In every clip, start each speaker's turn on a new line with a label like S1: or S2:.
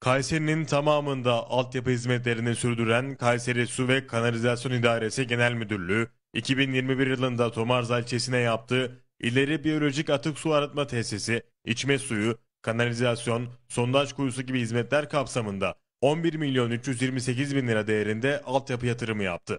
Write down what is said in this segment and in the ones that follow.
S1: Kayseri'nin tamamında altyapı hizmetlerini sürdüren Kayseri Su ve Kanalizasyon İdaresi Genel Müdürlüğü 2021 yılında Tomarza ilçesine yaptığı ileri biyolojik atık su arıtma tesisi, içme suyu, kanalizasyon, sondaj kuyusu gibi hizmetler kapsamında 11 milyon 328 bin lira değerinde altyapı yatırımı yaptı.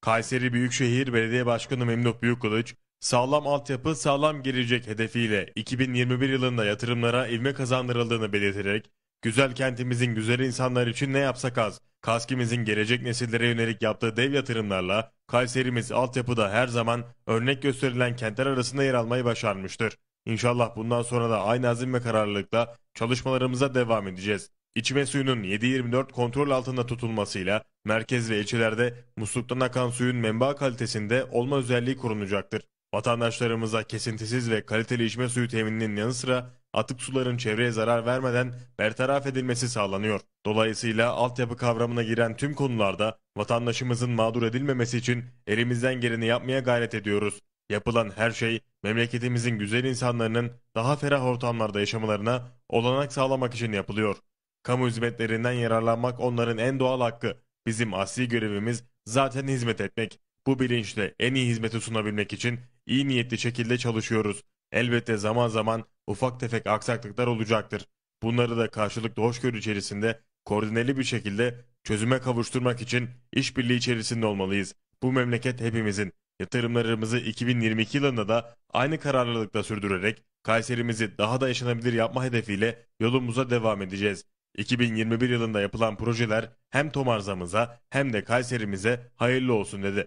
S1: Kayseri Büyükşehir Belediye Başkanı Memduh Büyükkılıç, sağlam altyapı sağlam gelecek hedefiyle 2021 yılında yatırımlara ivme kazandırıldığını belirterek, güzel kentimizin güzel insanlar için ne yapsak az, Kaskimizin gelecek nesillere yönelik yaptığı dev yatırımlarla Kayserimiz altyapıda her zaman örnek gösterilen kentler arasında yer almayı başarmıştır. İnşallah bundan sonra da aynı azim ve kararlılıkla çalışmalarımıza devam edeceğiz. İçme suyunun 7-24 kontrol altında tutulmasıyla merkez ve ilçelerde musluktan akan suyun menba kalitesinde olma özelliği korunacaktır. Vatandaşlarımıza kesintisiz ve kaliteli içme suyu temininin yanı sıra atık suların çevreye zarar vermeden bertaraf edilmesi sağlanıyor. Dolayısıyla altyapı kavramına giren tüm konularda vatandaşımızın mağdur edilmemesi için elimizden geleni yapmaya gayret ediyoruz. Yapılan her şey memleketimizin güzel insanlarının daha ferah ortamlarda yaşamalarına olanak sağlamak için yapılıyor. Kamu hizmetlerinden yararlanmak onların en doğal hakkı. Bizim asli görevimiz zaten hizmet etmek. Bu bilinçle en iyi hizmeti sunabilmek için iyi niyetli şekilde çalışıyoruz. Elbette zaman zaman ufak tefek aksaklıklar olacaktır. Bunları da karşılıklı hoşgörü içerisinde koordineli bir şekilde çözüme kavuşturmak için işbirliği içerisinde olmalıyız. Bu memleket hepimizin. Yatırımlarımızı 2022 yılında da aynı kararlılıkla sürdürerek Kayserimizi daha da yaşanabilir yapma hedefiyle yolumuza devam edeceğiz. 2021 yılında yapılan projeler hem Tomarza'mıza hem de Kayserimize hayırlı olsun dedi.